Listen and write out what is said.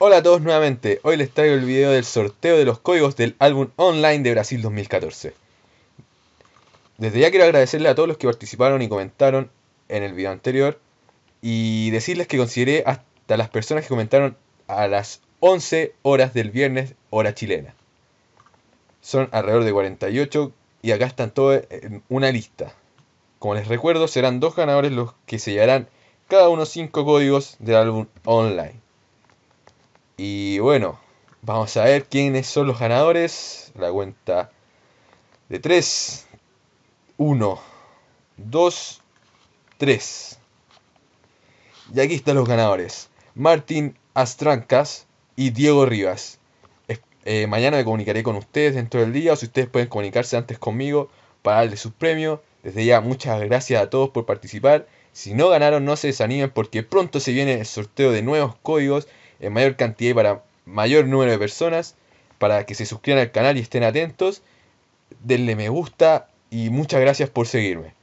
Hola a todos nuevamente, hoy les traigo el video del sorteo de los códigos del álbum online de Brasil 2014. Desde ya quiero agradecerle a todos los que participaron y comentaron en el video anterior y decirles que consideré hasta las personas que comentaron a las 11 horas del viernes, hora chilena. Son alrededor de 48 y acá están todos en una lista. Como les recuerdo, serán dos ganadores los que sellarán cada uno 5 códigos del álbum online. Y bueno, vamos a ver quiénes son los ganadores. La cuenta de 3. 1, 2, 3. Y aquí están los ganadores. Martín Astrancas y Diego Rivas. Eh, mañana me comunicaré con ustedes dentro del día o si ustedes pueden comunicarse antes conmigo para darle su premio, Desde ya muchas gracias a todos por participar. Si no ganaron no se desanimen porque pronto se viene el sorteo de nuevos códigos en mayor cantidad y para mayor número de personas, para que se suscriban al canal y estén atentos. Denle me gusta y muchas gracias por seguirme.